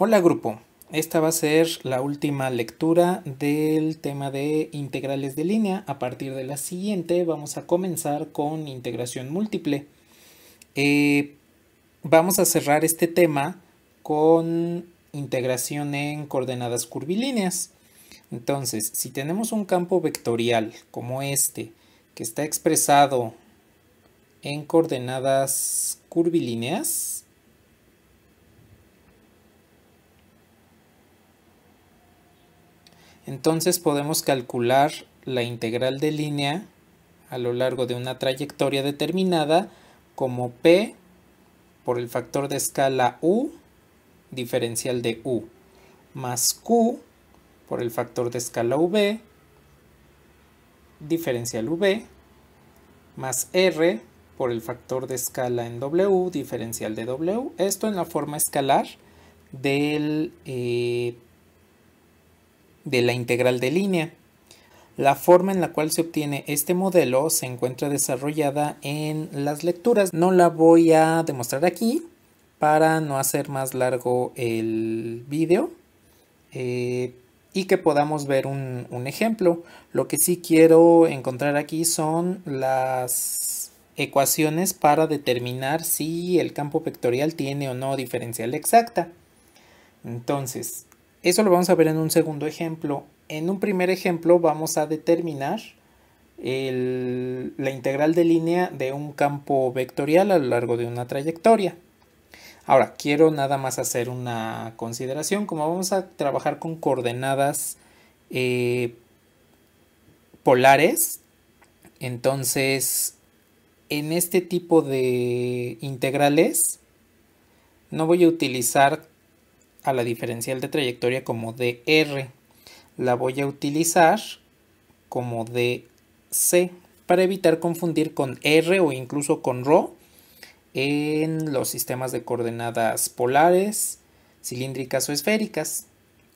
Hola grupo, esta va a ser la última lectura del tema de integrales de línea. A partir de la siguiente vamos a comenzar con integración múltiple. Eh, vamos a cerrar este tema con integración en coordenadas curvilíneas. Entonces, si tenemos un campo vectorial como este, que está expresado en coordenadas curvilíneas, Entonces podemos calcular la integral de línea a lo largo de una trayectoria determinada como P por el factor de escala U diferencial de U más Q por el factor de escala V diferencial V más R por el factor de escala en W diferencial de W. Esto en la forma escalar del eh, de la integral de línea. La forma en la cual se obtiene este modelo se encuentra desarrollada en las lecturas. No la voy a demostrar aquí para no hacer más largo el video eh, y que podamos ver un, un ejemplo. Lo que sí quiero encontrar aquí son las ecuaciones para determinar si el campo vectorial tiene o no diferencial exacta. Entonces, eso lo vamos a ver en un segundo ejemplo. En un primer ejemplo vamos a determinar la integral de línea de un campo vectorial a lo largo de una trayectoria. Ahora, quiero nada más hacer una consideración. Como vamos a trabajar con coordenadas eh, polares, entonces en este tipo de integrales no voy a utilizar a la diferencial de trayectoria como DR. La voy a utilizar como DC para evitar confundir con R o incluso con ρ en los sistemas de coordenadas polares, cilíndricas o esféricas.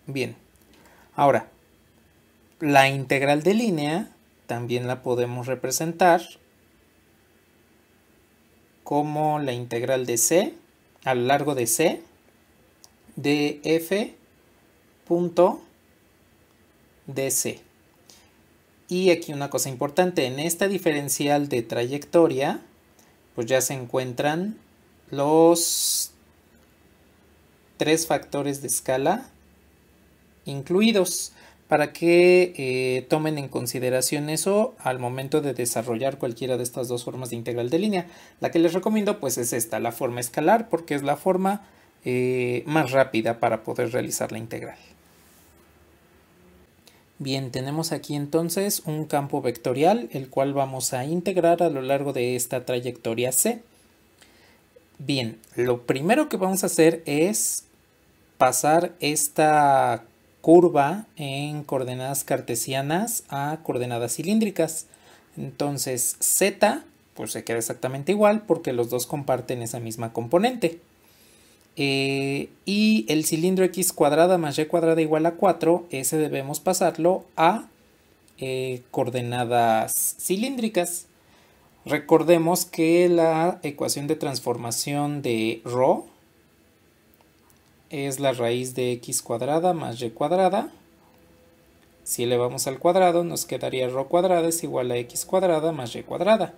Bien, ahora, la integral de línea también la podemos representar como la integral de C a lo largo de C df.dc. Y aquí una cosa importante, en esta diferencial de trayectoria, pues ya se encuentran los tres factores de escala incluidos para que eh, tomen en consideración eso al momento de desarrollar cualquiera de estas dos formas de integral de línea. La que les recomiendo pues es esta, la forma escalar, porque es la forma eh, más rápida para poder realizar la integral. Bien, tenemos aquí entonces un campo vectorial, el cual vamos a integrar a lo largo de esta trayectoria C. Bien, lo primero que vamos a hacer es pasar esta curva en coordenadas cartesianas a coordenadas cilíndricas. Entonces z pues se queda exactamente igual porque los dos comparten esa misma componente. Eh, y el cilindro x cuadrada más y cuadrada igual a 4, ese debemos pasarlo a eh, coordenadas cilíndricas. Recordemos que la ecuación de transformación de rho es la raíz de x cuadrada más y cuadrada. Si elevamos al cuadrado nos quedaría rho cuadrada es igual a x cuadrada más y cuadrada.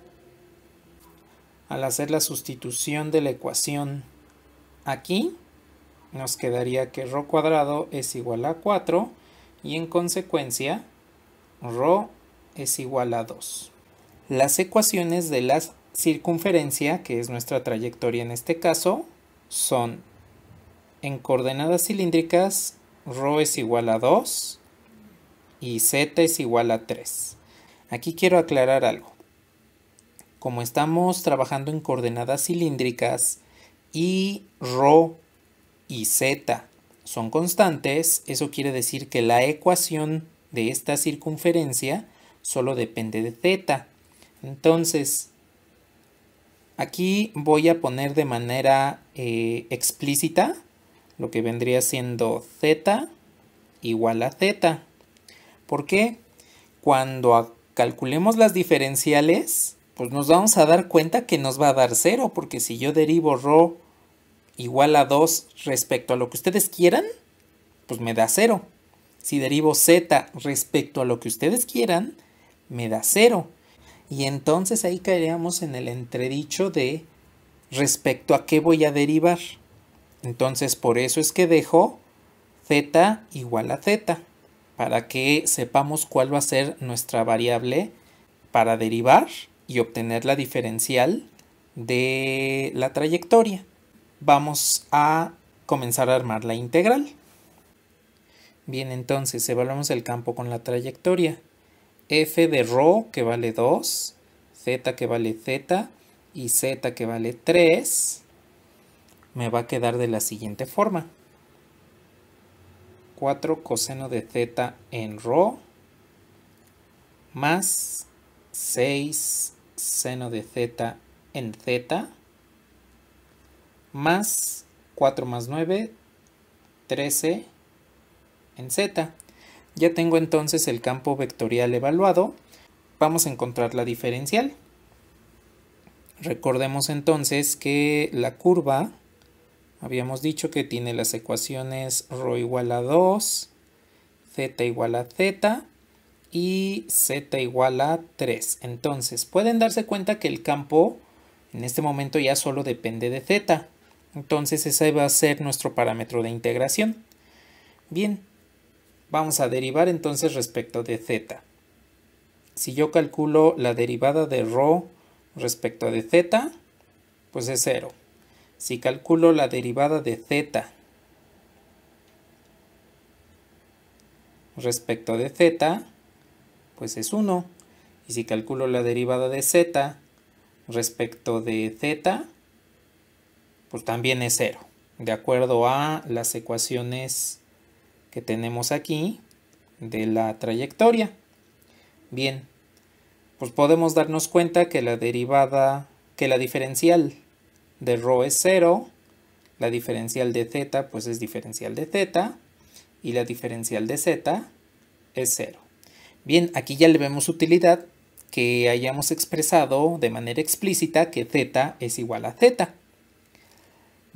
Al hacer la sustitución de la ecuación Aquí nos quedaría que ρ cuadrado es igual a 4 y en consecuencia ρ es igual a 2. Las ecuaciones de la circunferencia, que es nuestra trayectoria en este caso, son en coordenadas cilíndricas ρ es igual a 2 y z es igual a 3. Aquí quiero aclarar algo. Como estamos trabajando en coordenadas cilíndricas, y Rho y Z son constantes, eso quiere decir que la ecuación de esta circunferencia solo depende de Z. Entonces, aquí voy a poner de manera eh, explícita lo que vendría siendo Z igual a Z. ¿Por qué? Cuando calculemos las diferenciales, pues nos vamos a dar cuenta que nos va a dar cero, porque si yo derivo rho igual a 2 respecto a lo que ustedes quieran, pues me da 0. Si derivo z respecto a lo que ustedes quieran, me da 0. Y entonces ahí caeríamos en el entredicho de respecto a qué voy a derivar. Entonces por eso es que dejo z igual a z, para que sepamos cuál va a ser nuestra variable para derivar y obtener la diferencial de la trayectoria vamos a comenzar a armar la integral. Bien, entonces evaluamos el campo con la trayectoria. f de ρ que vale 2, z que vale z y z que vale 3 me va a quedar de la siguiente forma. 4 coseno de z en ρ más 6 seno de z en z más 4 más 9, 13 en z. Ya tengo entonces el campo vectorial evaluado. Vamos a encontrar la diferencial. Recordemos entonces que la curva, habíamos dicho que tiene las ecuaciones ρ igual a 2, z igual a z y z igual a 3. Entonces pueden darse cuenta que el campo en este momento ya solo depende de z. Entonces ese va a ser nuestro parámetro de integración. Bien, vamos a derivar entonces respecto de z. Si yo calculo la derivada de rho respecto de z, pues es 0. Si calculo la derivada de z respecto de z, pues es 1. Y si calculo la derivada de z respecto de z, pues también es cero. De acuerdo a las ecuaciones que tenemos aquí de la trayectoria. Bien, pues podemos darnos cuenta que la derivada, que la diferencial de rho es cero, la diferencial de zeta, pues es diferencial de z y la diferencial de z es cero. Bien, aquí ya le vemos utilidad que hayamos expresado de manera explícita que z es igual a z.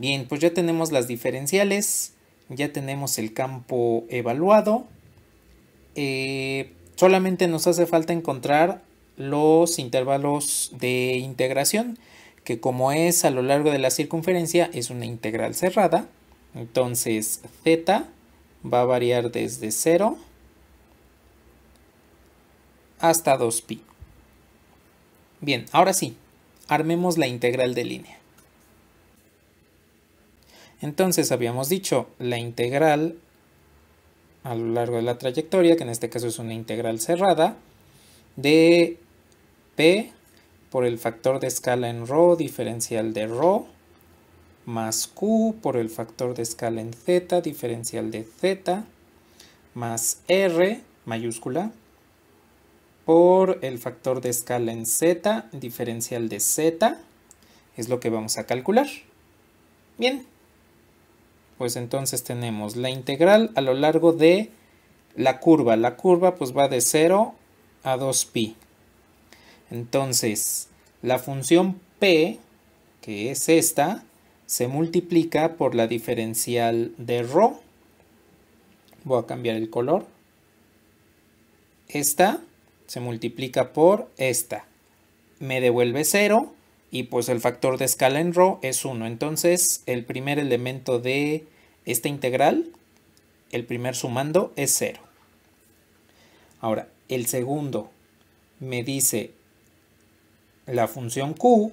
Bien, pues ya tenemos las diferenciales, ya tenemos el campo evaluado. Eh, solamente nos hace falta encontrar los intervalos de integración, que como es a lo largo de la circunferencia, es una integral cerrada. Entonces z va a variar desde 0 hasta 2pi. Bien, ahora sí, armemos la integral de línea. Entonces habíamos dicho la integral a lo largo de la trayectoria, que en este caso es una integral cerrada, de P por el factor de escala en ρ diferencial de ρ, más Q por el factor de escala en Z diferencial de Z, más R mayúscula por el factor de escala en Z diferencial de Z, es lo que vamos a calcular. Bien pues entonces tenemos la integral a lo largo de la curva. La curva pues va de 0 a 2pi. Entonces, la función p, que es esta, se multiplica por la diferencial de rho. Voy a cambiar el color. Esta se multiplica por esta. Me devuelve 0 y pues el factor de escala en Rho es 1. Entonces el primer elemento de esta integral, el primer sumando, es 0. Ahora, el segundo me dice la función q,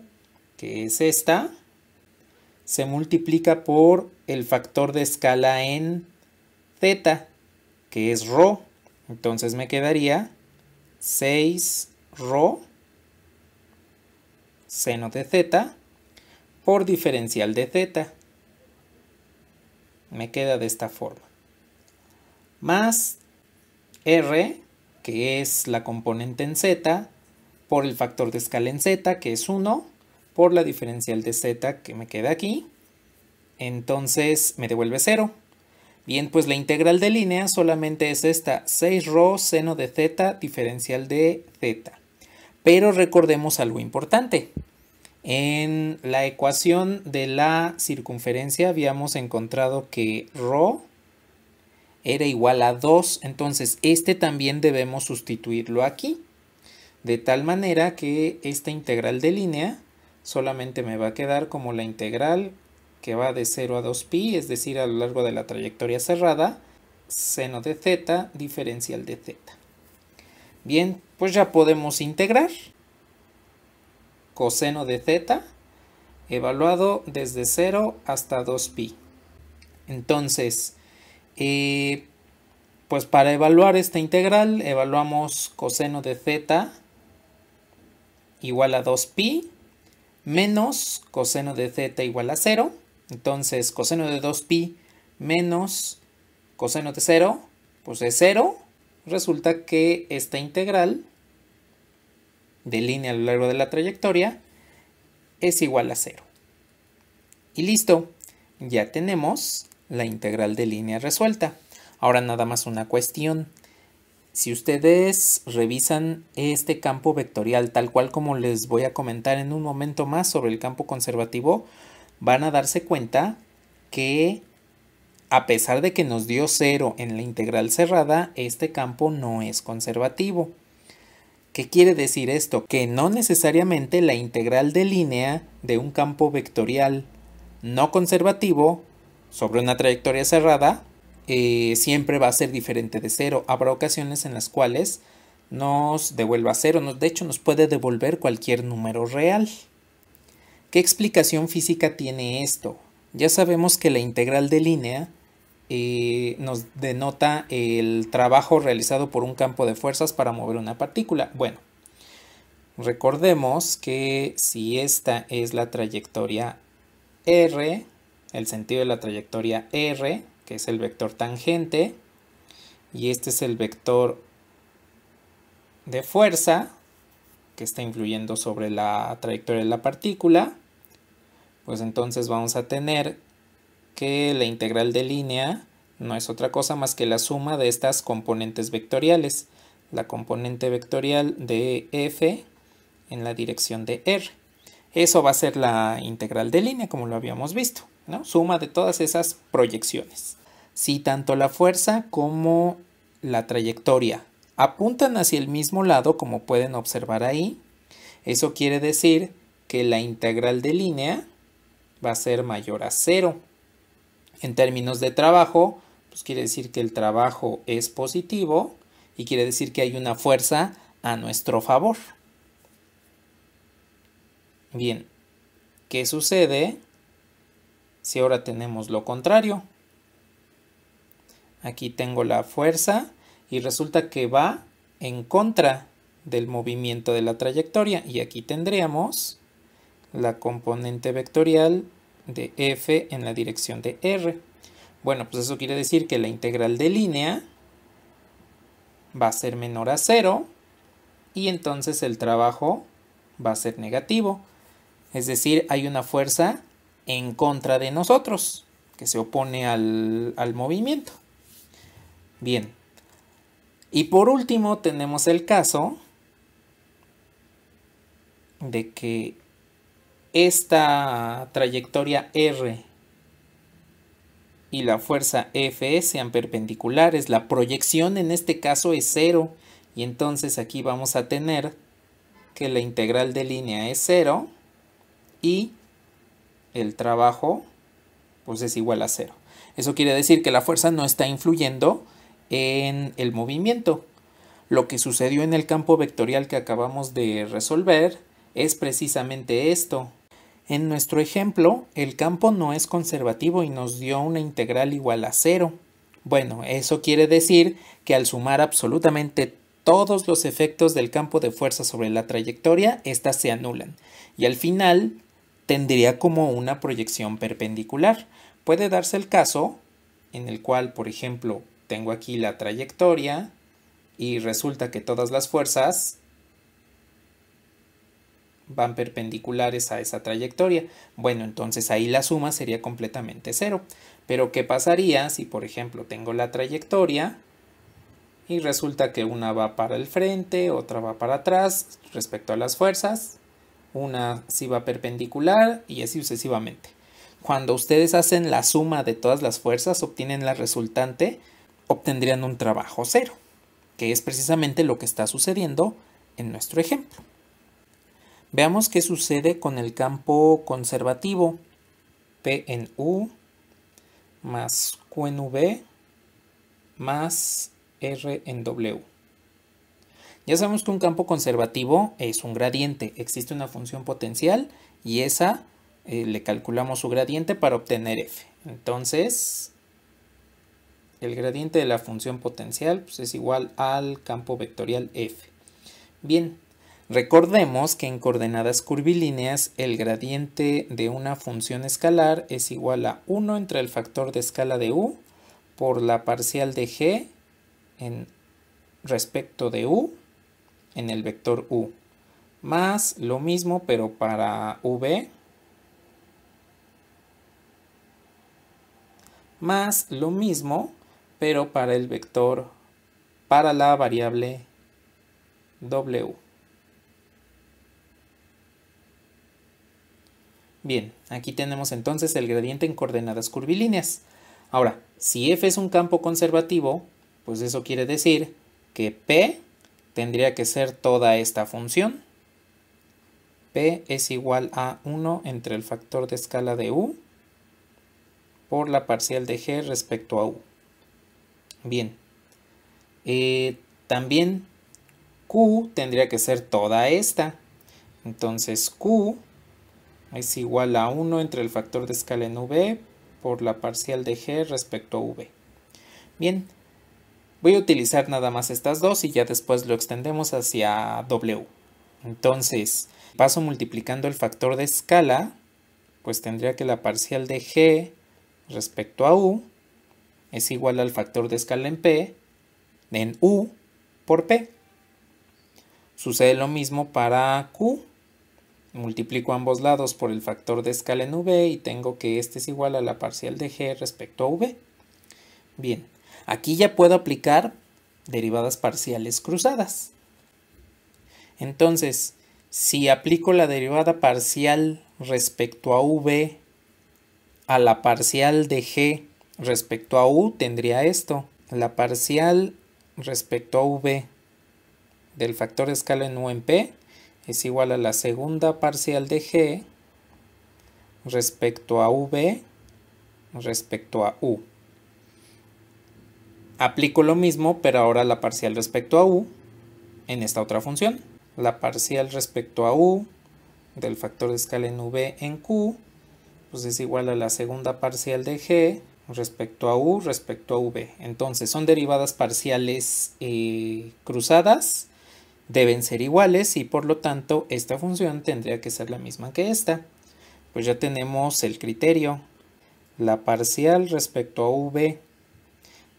que es esta, se multiplica por el factor de escala en z, que es Rho. Entonces me quedaría 6 Rho seno de z por diferencial de z. Me queda de esta forma. Más r, que es la componente en z, por el factor de escala en z, que es 1, por la diferencial de z que me queda aquí. Entonces me devuelve 0. Bien, pues la integral de línea solamente es esta, 6 rho seno de z diferencial de z. Pero recordemos algo importante. En la ecuación de la circunferencia habíamos encontrado que ρ era igual a 2, entonces este también debemos sustituirlo aquí. De tal manera que esta integral de línea solamente me va a quedar como la integral que va de 0 a 2pi, es decir, a lo largo de la trayectoria cerrada, seno de z diferencial de zeta. Bien, pues ya podemos integrar coseno de z evaluado desde 0 hasta 2pi. Entonces, eh, pues para evaluar esta integral evaluamos coseno de z igual a 2pi menos coseno de z igual a 0. Entonces, coseno de 2pi menos coseno de 0, pues es 0 resulta que esta integral de línea a lo largo de la trayectoria es igual a cero. Y listo, ya tenemos la integral de línea resuelta. Ahora nada más una cuestión. Si ustedes revisan este campo vectorial tal cual como les voy a comentar en un momento más sobre el campo conservativo, van a darse cuenta que a pesar de que nos dio cero en la integral cerrada, este campo no es conservativo. ¿Qué quiere decir esto? Que no necesariamente la integral de línea de un campo vectorial no conservativo sobre una trayectoria cerrada eh, siempre va a ser diferente de cero. Habrá ocasiones en las cuales nos devuelva cero, de hecho nos puede devolver cualquier número real. ¿Qué explicación física tiene esto? Ya sabemos que la integral de línea y eh, nos denota el trabajo realizado por un campo de fuerzas para mover una partícula. Bueno, recordemos que si esta es la trayectoria R, el sentido de la trayectoria R, que es el vector tangente, y este es el vector de fuerza que está influyendo sobre la trayectoria de la partícula, pues entonces vamos a tener que la integral de línea no es otra cosa más que la suma de estas componentes vectoriales, la componente vectorial de f en la dirección de r. Eso va a ser la integral de línea, como lo habíamos visto, Suma de todas esas proyecciones. Si tanto la fuerza como la trayectoria apuntan hacia el mismo lado, como pueden observar ahí, eso quiere decir que la integral de línea va a ser mayor a cero. En términos de trabajo, pues quiere decir que el trabajo es positivo y quiere decir que hay una fuerza a nuestro favor. Bien, ¿qué sucede si ahora tenemos lo contrario? Aquí tengo la fuerza y resulta que va en contra del movimiento de la trayectoria y aquí tendríamos la componente vectorial de f en la dirección de r. Bueno, pues eso quiere decir que la integral de línea va a ser menor a cero. y entonces el trabajo va a ser negativo. Es decir, hay una fuerza en contra de nosotros que se opone al, al movimiento. Bien. Y por último tenemos el caso de que esta trayectoria R y la fuerza F sean perpendiculares, la proyección en este caso es cero y entonces aquí vamos a tener que la integral de línea es cero y el trabajo pues es igual a cero. Eso quiere decir que la fuerza no está influyendo en el movimiento. Lo que sucedió en el campo vectorial que acabamos de resolver es precisamente esto. En nuestro ejemplo, el campo no es conservativo y nos dio una integral igual a cero. Bueno, eso quiere decir que al sumar absolutamente todos los efectos del campo de fuerza sobre la trayectoria, éstas se anulan. Y al final tendría como una proyección perpendicular. Puede darse el caso en el cual, por ejemplo, tengo aquí la trayectoria y resulta que todas las fuerzas van perpendiculares a esa trayectoria. Bueno, entonces ahí la suma sería completamente cero. Pero ¿qué pasaría si, por ejemplo, tengo la trayectoria y resulta que una va para el frente, otra va para atrás respecto a las fuerzas, una si va perpendicular y así sucesivamente. Cuando ustedes hacen la suma de todas las fuerzas, obtienen la resultante, obtendrían un trabajo cero, que es precisamente lo que está sucediendo en nuestro ejemplo. Veamos qué sucede con el campo conservativo. P en U más Q en V más R en W. Ya sabemos que un campo conservativo es un gradiente. Existe una función potencial y esa eh, le calculamos su gradiente para obtener F. Entonces, el gradiente de la función potencial pues, es igual al campo vectorial F. Bien, Recordemos que en coordenadas curvilíneas el gradiente de una función escalar es igual a 1 entre el factor de escala de u por la parcial de g en respecto de u en el vector u más lo mismo pero para v más lo mismo pero para el vector para la variable w Bien, aquí tenemos entonces el gradiente en coordenadas curvilíneas. Ahora, si f es un campo conservativo, pues eso quiere decir que p tendría que ser toda esta función. p es igual a 1 entre el factor de escala de u por la parcial de g respecto a u. Bien, eh, también q tendría que ser toda esta. Entonces q es igual a 1 entre el factor de escala en V por la parcial de G respecto a V. Bien, voy a utilizar nada más estas dos y ya después lo extendemos hacia W. Entonces, paso multiplicando el factor de escala, pues tendría que la parcial de G respecto a U es igual al factor de escala en P, en U por P. Sucede lo mismo para Q, multiplico ambos lados por el factor de escala en V y tengo que este es igual a la parcial de G respecto a V. Bien, aquí ya puedo aplicar derivadas parciales cruzadas. Entonces, si aplico la derivada parcial respecto a V a la parcial de G respecto a U, tendría esto. La parcial respecto a V del factor de escala en U en P es igual a la segunda parcial de G respecto a V respecto a U. Aplico lo mismo, pero ahora la parcial respecto a U en esta otra función. La parcial respecto a U del factor de escala en V en Q, pues es igual a la segunda parcial de G respecto a U respecto a V. Entonces son derivadas parciales eh, cruzadas deben ser iguales y por lo tanto esta función tendría que ser la misma que esta. Pues ya tenemos el criterio, la parcial respecto a v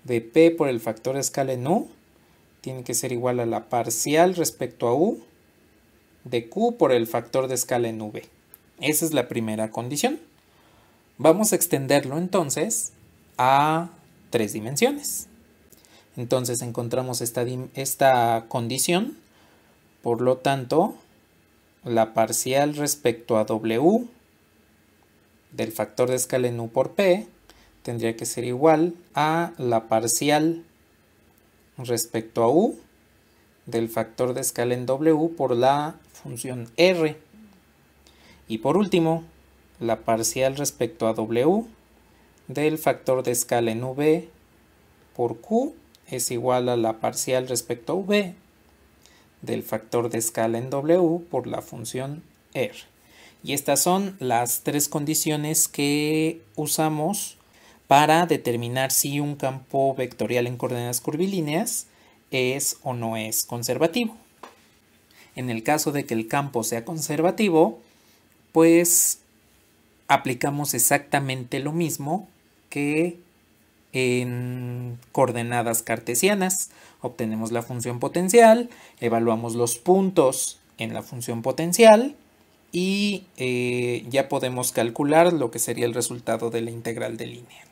de p por el factor de escala en u tiene que ser igual a la parcial respecto a u de q por el factor de escala en v. Esa es la primera condición. Vamos a extenderlo entonces a tres dimensiones. Entonces encontramos esta, esta, condición por lo tanto, la parcial respecto a W del factor de escala en U por P tendría que ser igual a la parcial respecto a U del factor de escala en W por la función R. Y por último, la parcial respecto a W del factor de escala en V por Q es igual a la parcial respecto a V del factor de escala en W por la función R. Y estas son las tres condiciones que usamos para determinar si un campo vectorial en coordenadas curvilíneas es o no es conservativo. En el caso de que el campo sea conservativo, pues aplicamos exactamente lo mismo que en coordenadas cartesianas. Obtenemos la función potencial, evaluamos los puntos en la función potencial y eh, ya podemos calcular lo que sería el resultado de la integral de línea.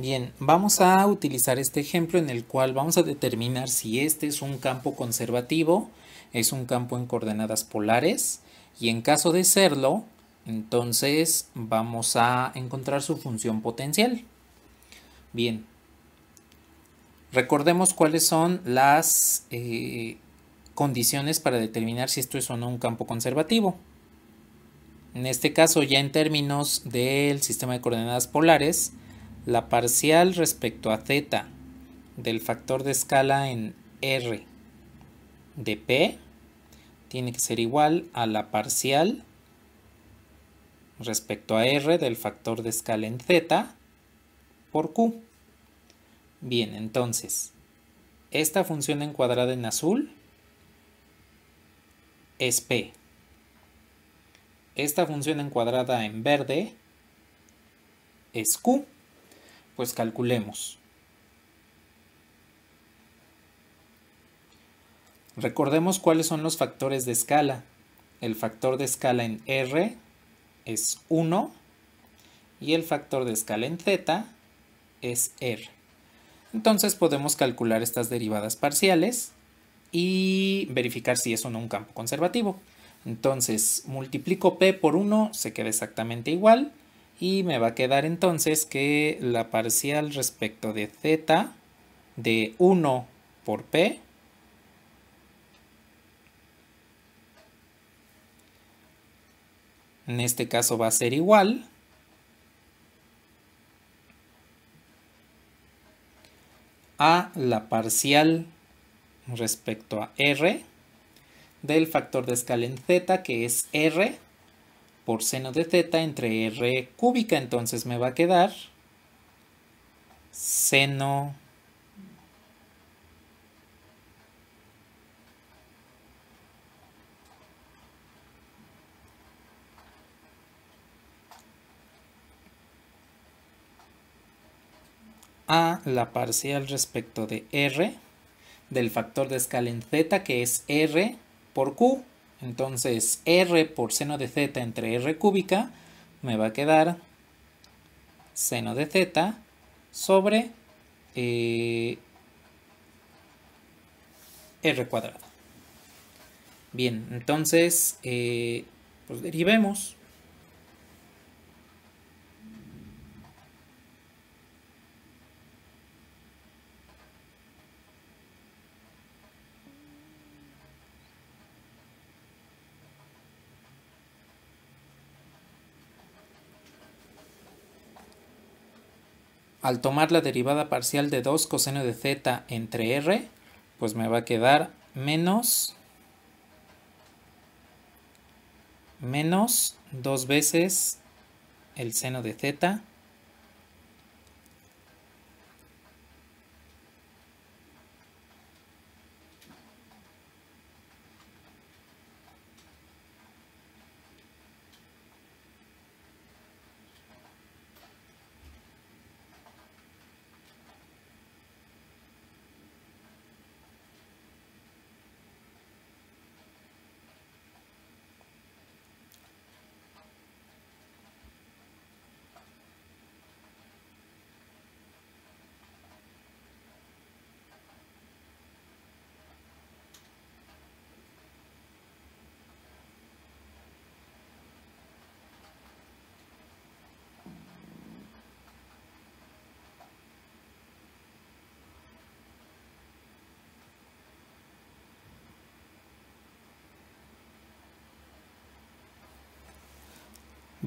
Bien, vamos a utilizar este ejemplo en el cual vamos a determinar si este es un campo conservativo, es un campo en coordenadas polares y en caso de serlo, entonces vamos a encontrar su función potencial. Bien, recordemos cuáles son las eh, condiciones para determinar si esto es o no un campo conservativo. En este caso, ya en términos del sistema de coordenadas polares, la parcial respecto a z del factor de escala en R de P tiene que ser igual a la parcial respecto a R del factor de escala en Z por Q. Bien, entonces, esta función encuadrada en azul es P. Esta función encuadrada en verde es Q pues calculemos. Recordemos cuáles son los factores de escala. El factor de escala en R es 1 y el factor de escala en Z es R. Entonces podemos calcular estas derivadas parciales y verificar si es o no un campo conservativo. Entonces multiplico P por 1, se queda exactamente igual. Y me va a quedar entonces que la parcial respecto de z de 1 por p en este caso va a ser igual a la parcial respecto a r del factor de escala en z que es r por seno de teta entre r cúbica. Entonces me va a quedar seno a la parcial respecto de r del factor de escala en z que es r por q entonces, r por seno de z entre r cúbica me va a quedar seno de z sobre eh, r cuadrado. Bien, entonces, eh, pues derivemos. al tomar la derivada parcial de 2 coseno de zeta entre r, pues me va a quedar menos, menos dos veces el seno de z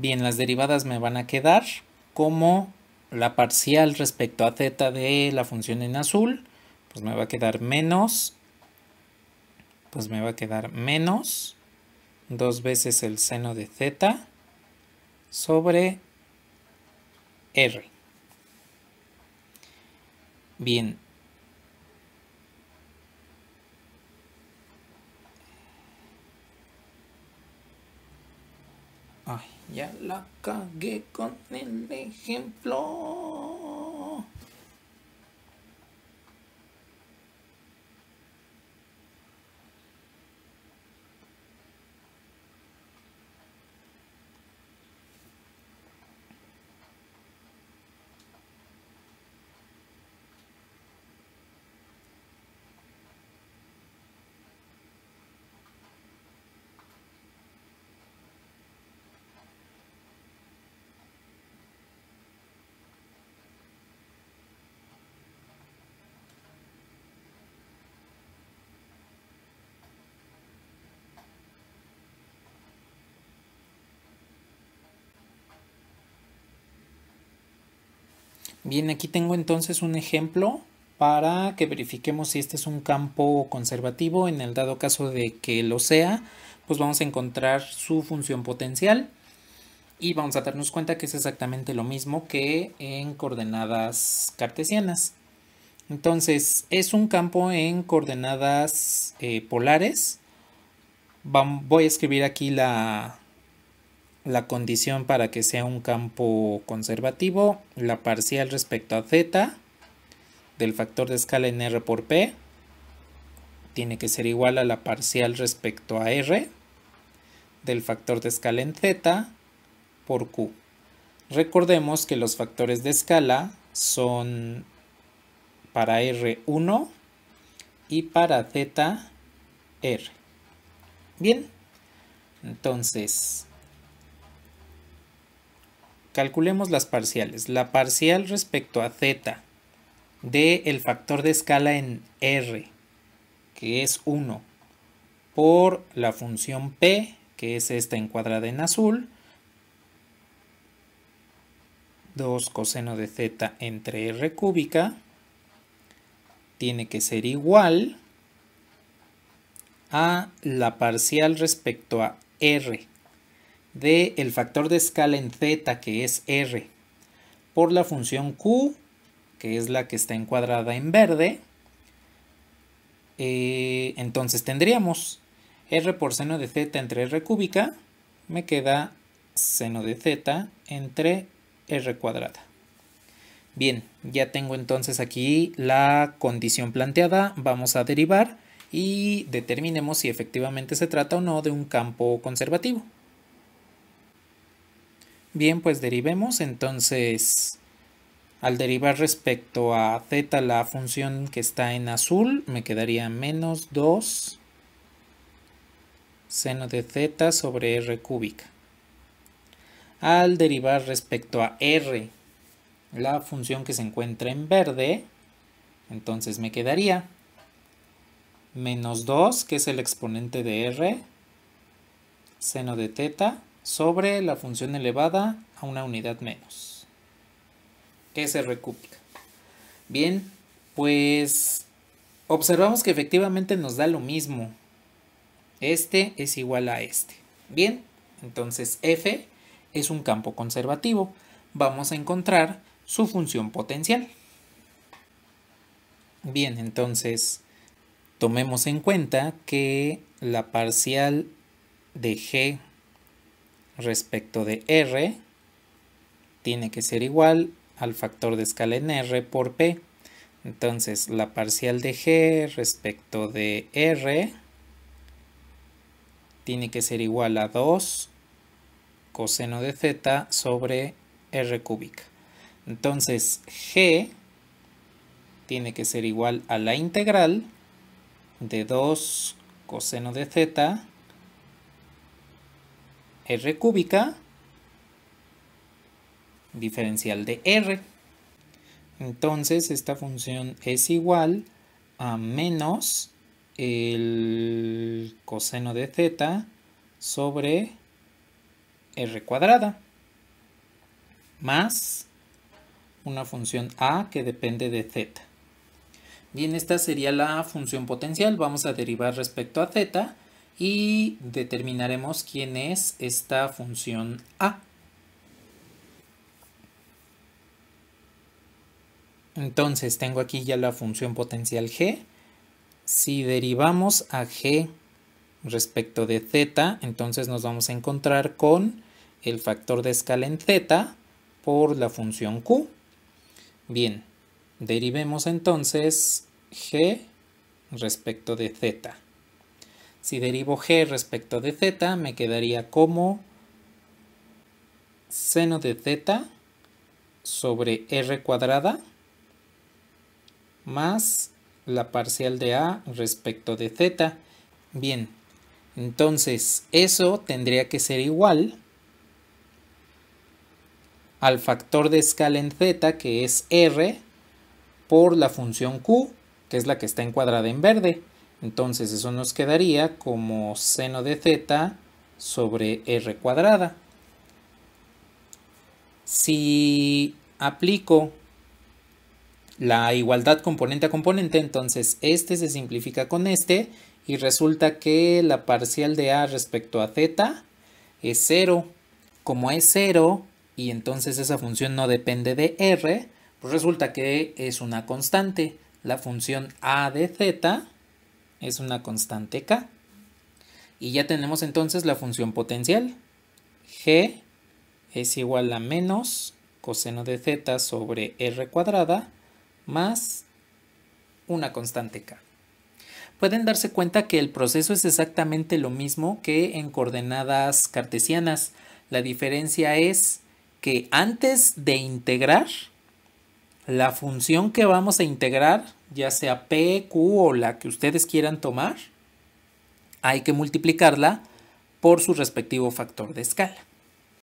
Bien, las derivadas me van a quedar como la parcial respecto a z de la función en azul, pues me va a quedar menos, pues me va a quedar menos dos veces el seno de z sobre r. Bien, Ya la cagué con el ejemplo. Bien, aquí tengo entonces un ejemplo para que verifiquemos si este es un campo conservativo. En el dado caso de que lo sea, pues vamos a encontrar su función potencial y vamos a darnos cuenta que es exactamente lo mismo que en coordenadas cartesianas. Entonces, es un campo en coordenadas eh, polares. Voy a escribir aquí la, la condición para que sea un campo conservativo, la parcial respecto a z del factor de escala en R por P tiene que ser igual a la parcial respecto a R del factor de escala en Z por Q. Recordemos que los factores de escala son para R1 y para Z R. Bien, entonces Calculemos las parciales. La parcial respecto a z de el factor de escala en R, que es 1, por la función P, que es esta encuadrada en azul, 2 coseno de z entre R cúbica, tiene que ser igual a la parcial respecto a R, de el factor de escala en z, que es r, por la función q, que es la que está encuadrada en verde, eh, entonces tendríamos r por seno de z entre r cúbica, me queda seno de z entre r cuadrada. Bien, ya tengo entonces aquí la condición planteada, vamos a derivar y determinemos si efectivamente se trata o no de un campo conservativo. Bien, pues derivemos entonces al derivar respecto a z la función que está en azul me quedaría menos 2 seno de z sobre r cúbica. Al derivar respecto a r la función que se encuentra en verde entonces me quedaría menos 2 que es el exponente de r seno de teta sobre la función elevada a una unidad menos. se recupera Bien, pues observamos que efectivamente nos da lo mismo. Este es igual a este. Bien, entonces F es un campo conservativo. Vamos a encontrar su función potencial. Bien, entonces tomemos en cuenta que la parcial de G respecto de R tiene que ser igual al factor de escala en R por P. Entonces, la parcial de G respecto de R tiene que ser igual a 2 coseno de Z sobre R cúbica. Entonces, G tiene que ser igual a la integral de 2 coseno de Z r cúbica diferencial de r. Entonces esta función es igual a menos el coseno de z sobre r cuadrada más una función a que depende de z. Bien, esta sería la función potencial. Vamos a derivar respecto a zeta y determinaremos quién es esta función A. Entonces tengo aquí ya la función potencial g. Si derivamos a g respecto de z, entonces nos vamos a encontrar con el factor de escala en z por la función q. Bien, derivemos entonces g respecto de z. Si derivo g respecto de z, me quedaría como seno de z sobre r cuadrada más la parcial de a respecto de z. Bien, entonces eso tendría que ser igual al factor de escala en z que es r por la función q, que es la que está encuadrada en verde. Entonces eso nos quedaría como seno de z sobre r cuadrada. Si aplico la igualdad componente a componente, entonces este se simplifica con este y resulta que la parcial de a respecto a z es 0. Como es 0 y entonces esa función no depende de r, pues resulta que es una constante. La función a de z es una constante K. Y ya tenemos entonces la función potencial. G es igual a menos coseno de z sobre r cuadrada más una constante k. Pueden darse cuenta que el proceso es exactamente lo mismo que en coordenadas cartesianas. La diferencia es que antes de integrar, la función que vamos a integrar ya sea P, Q o la que ustedes quieran tomar, hay que multiplicarla por su respectivo factor de escala.